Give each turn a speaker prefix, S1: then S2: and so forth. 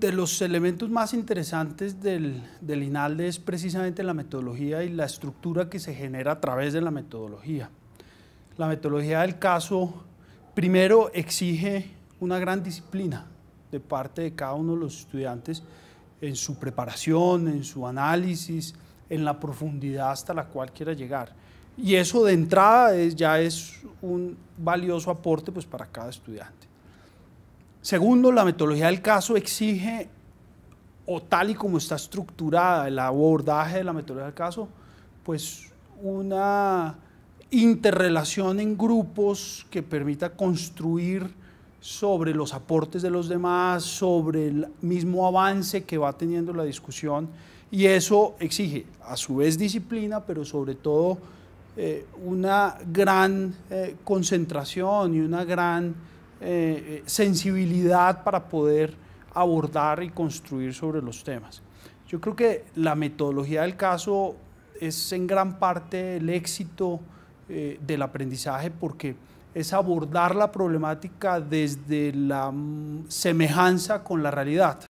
S1: de los elementos más interesantes del, del INALDE es precisamente la metodología y la estructura que se genera a través de la metodología. La metodología del caso, primero, exige una gran disciplina de parte de cada uno de los estudiantes en su preparación, en su análisis, en la profundidad hasta la cual quiera llegar. Y eso de entrada ya es un valioso aporte pues, para cada estudiante. Segundo, la metodología del caso exige, o tal y como está estructurada el abordaje de la metodología del caso, pues una interrelación en grupos que permita construir sobre los aportes de los demás, sobre el mismo avance que va teniendo la discusión. Y eso exige, a su vez, disciplina, pero sobre todo eh, una gran eh, concentración y una gran eh, eh, sensibilidad para poder abordar y construir sobre los temas. Yo creo que la metodología del caso es en gran parte el éxito eh, del aprendizaje porque es abordar la problemática desde la mm, semejanza con la realidad.